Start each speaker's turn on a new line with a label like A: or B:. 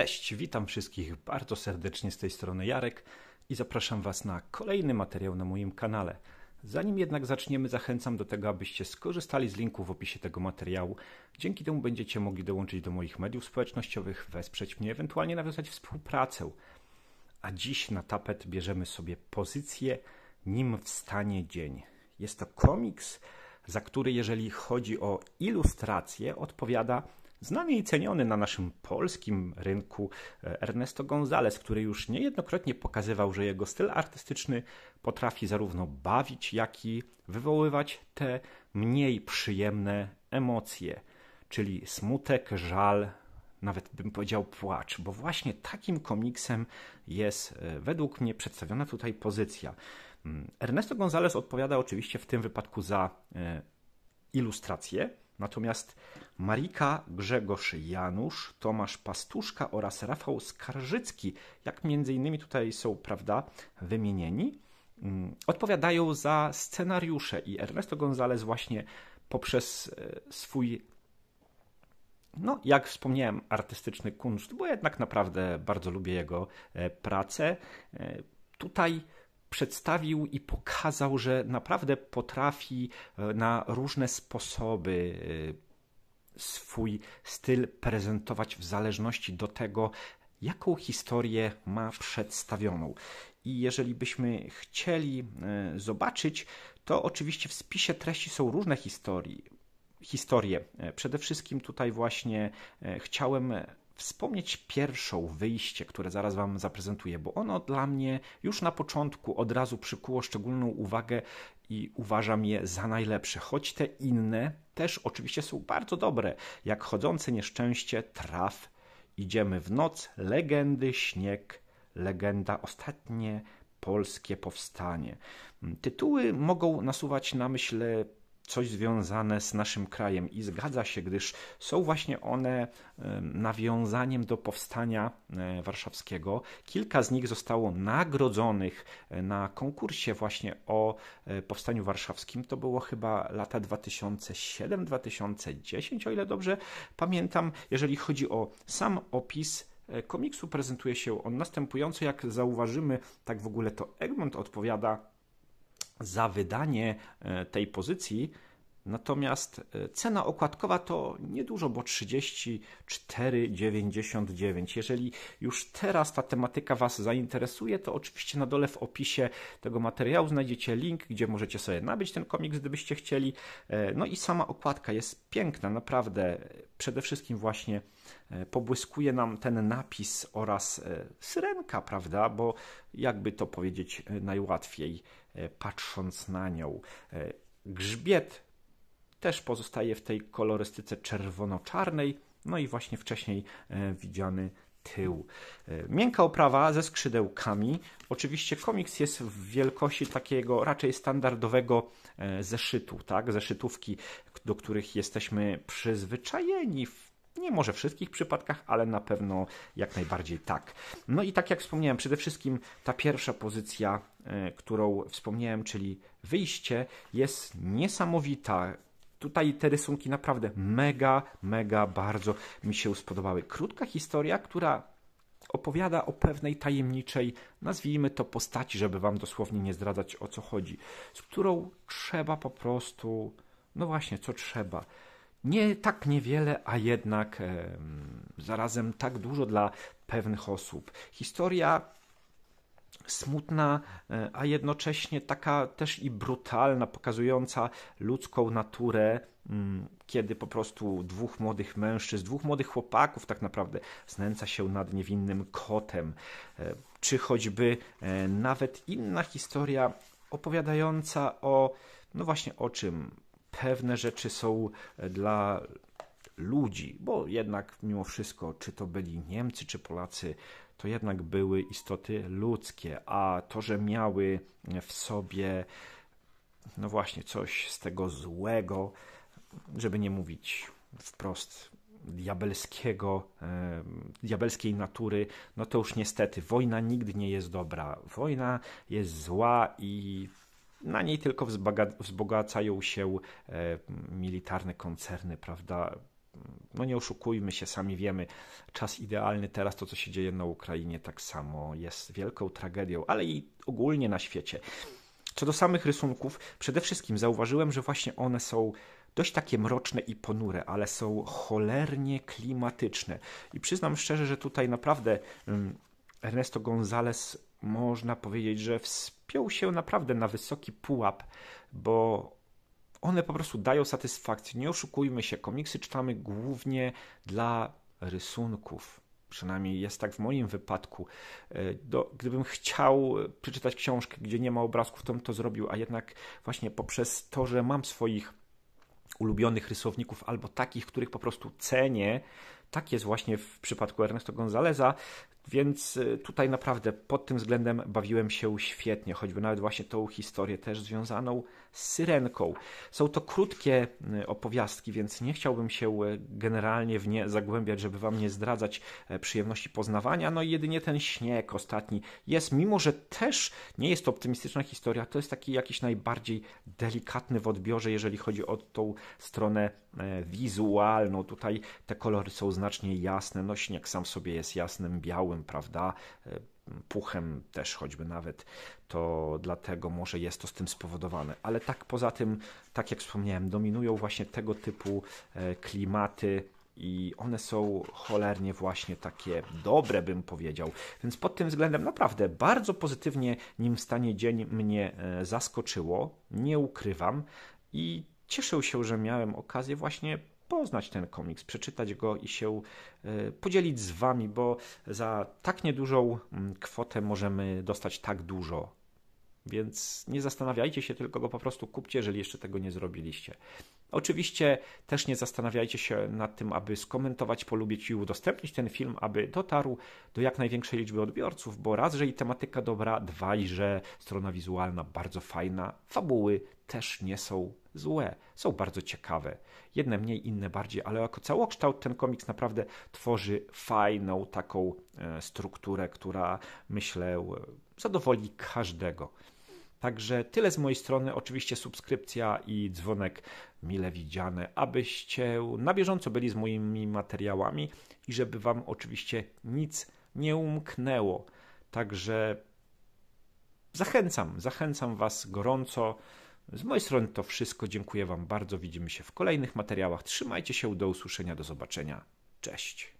A: Cześć, witam wszystkich bardzo serdecznie z tej strony Jarek i zapraszam Was na kolejny materiał na moim kanale. Zanim jednak zaczniemy, zachęcam do tego, abyście skorzystali z linku w opisie tego materiału. Dzięki temu będziecie mogli dołączyć do moich mediów społecznościowych, wesprzeć mnie, ewentualnie nawiązać współpracę. A dziś na tapet bierzemy sobie pozycję Nim wstanie dzień. Jest to komiks, za który jeżeli chodzi o ilustrację odpowiada Znany i ceniony na naszym polskim rynku e, Ernesto González, który już niejednokrotnie pokazywał, że jego styl artystyczny potrafi zarówno bawić, jak i wywoływać te mniej przyjemne emocje, czyli smutek, żal, nawet bym powiedział płacz, bo właśnie takim komiksem jest e, według mnie przedstawiona tutaj pozycja. Mm, Ernesto González odpowiada oczywiście w tym wypadku za e, ilustrację, Natomiast Marika, Grzegorz Janusz, Tomasz Pastuszka oraz Rafał Skarżycki, jak między innymi tutaj są, prawda, wymienieni, mm, odpowiadają za scenariusze i Ernesto González właśnie poprzez e, swój no, jak wspomniałem, artystyczny kunst, bo jednak naprawdę bardzo lubię jego e, pracę. E, tutaj przedstawił i pokazał, że naprawdę potrafi e, na różne sposoby e, swój styl prezentować w zależności do tego, jaką historię ma przedstawioną. I jeżeli byśmy chcieli e, zobaczyć, to oczywiście w spisie treści są różne historii, historie. Przede wszystkim tutaj właśnie chciałem wspomnieć pierwszą wyjście, które zaraz Wam zaprezentuję, bo ono dla mnie już na początku od razu przykuło szczególną uwagę i uważam je za najlepsze, choć te inne też oczywiście są bardzo dobre, jak chodzące nieszczęście, traf, idziemy w noc, legendy, śnieg, legenda, ostatnie polskie powstanie. Tytuły mogą nasuwać na myśl coś związane z naszym krajem i zgadza się, gdyż są właśnie one nawiązaniem do powstania e, warszawskiego. Kilka z nich zostało nagrodzonych e, na konkursie właśnie o e, powstaniu warszawskim. To było chyba lata 2007-2010, o ile dobrze pamiętam. Jeżeli chodzi o sam opis, komiksu prezentuje się on następująco, jak zauważymy, tak w ogóle to Egmont odpowiada za wydanie e, tej pozycji. Natomiast e, cena okładkowa to niedużo, bo 34,99. Jeżeli już teraz ta tematyka Was zainteresuje, to oczywiście na dole w opisie tego materiału znajdziecie link, gdzie możecie sobie nabyć ten komiks, gdybyście chcieli. E, no i sama okładka jest piękna, naprawdę. Przede wszystkim właśnie pobłyskuje nam ten napis oraz syrenka, prawda? Bo jakby to powiedzieć najłatwiej E, patrząc na nią. E, grzbiet też pozostaje w tej kolorystyce czerwono-czarnej, no i właśnie wcześniej e, widziany tył. Miękka oprawa ze skrzydełkami. Oczywiście komiks jest w wielkości takiego raczej standardowego zeszytu, tak? zeszytówki, do których jesteśmy przyzwyczajeni w nie może wszystkich przypadkach, ale na pewno jak najbardziej tak. No i tak jak wspomniałem, przede wszystkim ta pierwsza pozycja, e, którą wspomniałem, czyli wyjście, jest niesamowita. Tutaj te rysunki naprawdę mega, mega bardzo mi się spodobały. Krótka historia, która opowiada o pewnej tajemniczej, nazwijmy to postaci, żeby wam dosłownie nie zdradzać o co chodzi, z którą trzeba po prostu, no właśnie, co trzeba nie tak niewiele, a jednak e, zarazem tak dużo dla pewnych osób. Historia smutna, e, a jednocześnie taka też i brutalna, pokazująca ludzką naturę, m, mm, kiedy po prostu dwóch młodych mężczyzn, dwóch młodych chłopaków tak naprawdę znęca się nad niewinnym kotem. E, czy choćby e, nawet inna historia opowiadająca o, no właśnie o czym pewne rzeczy są e, dla ludzi, bo jednak mimo wszystko, czy to byli Niemcy, czy Polacy, to jednak były istoty ludzkie, a to, że miały w sobie, no właśnie, coś z tego złego, żeby nie mówić wprost diabelskiego, e, diabelskiej natury, no to już niestety wojna nigdy nie jest dobra. Wojna jest zła i na niej tylko wzbogacają się e, militarne koncerny, prawda? No nie oszukujmy się, sami wiemy, czas idealny teraz, to co się dzieje na Ukrainie, tak samo jest wielką tragedią, ale i ogólnie na świecie. Co do samych rysunków, przede wszystkim zauważyłem, że właśnie one są dość takie mroczne i ponure, ale są cholernie klimatyczne. I przyznam szczerze, że tutaj naprawdę mm, Ernesto González można powiedzieć, że wspiera piął się naprawdę na wysoki pułap, bo one po prostu dają satysfakcję. Nie oszukujmy się, komiksy czytamy głównie dla rysunków. Przynajmniej jest tak w moim wypadku. E, do, gdybym chciał e, przeczytać książkę, gdzie nie ma obrazków, to bym to zrobił, a jednak właśnie poprzez to, że mam swoich ulubionych rysowników albo takich, których po prostu cenię, tak jest właśnie w przypadku Ernesto Gonzaleza, więc y, tutaj naprawdę pod tym względem bawiłem się świetnie, choćby nawet właśnie tą historię też związaną z syrenką. Są to krótkie y, opowiastki, więc nie chciałbym się y, generalnie w nie zagłębiać, żeby wam nie zdradzać e, przyjemności poznawania. No i jedynie ten śnieg ostatni jest, mimo że też nie jest to optymistyczna historia, to jest taki jakiś najbardziej delikatny w odbiorze, jeżeli chodzi o tą stronę e, wizualną. Tutaj te kolory są jednoznacznie jasne. No śnieg sam sobie jest jasnym, białym, prawda? E, puchem też choćby nawet, to dlatego może jest to z tym spowodowane. Ale tak poza tym, tak jak wspomniałem, dominują właśnie tego typu e, klimaty i one są cholernie właśnie takie dobre, bym powiedział. Więc pod tym względem naprawdę bardzo pozytywnie nim w stanie dzień mnie e, zaskoczyło, nie ukrywam i cieszę się, że miałem okazję właśnie poznać ten komiks, przeczytać go i się e, podzielić z Wami, bo za tak niedużą mm, kwotę możemy dostać tak dużo. Więc nie zastanawiajcie się, tylko go po prostu kupcie, jeżeli jeszcze tego nie zrobiliście. Oczywiście też nie zastanawiajcie się nad tym, aby skomentować, polubić i udostępnić ten film, aby dotarł do jak największej liczby odbiorców, bo raz, że i tematyka dobra, i że strona wizualna bardzo fajna, fabuły też nie są złe. Są bardzo ciekawe. Jedne mniej, inne bardziej, ale jako całokształt ten komiks naprawdę tworzy fajną taką e, strukturę, która myślę e, zadowoli każdego. Także tyle z mojej strony. Oczywiście subskrypcja i dzwonek mile widziane, abyście na bieżąco byli z moimi materiałami i żeby Wam oczywiście nic nie umknęło. Także zachęcam, zachęcam Was gorąco. Z mojej strony to wszystko. Dziękuję Wam bardzo. Widzimy się w kolejnych materiałach. Trzymajcie się. Do usłyszenia. Do zobaczenia. Cześć.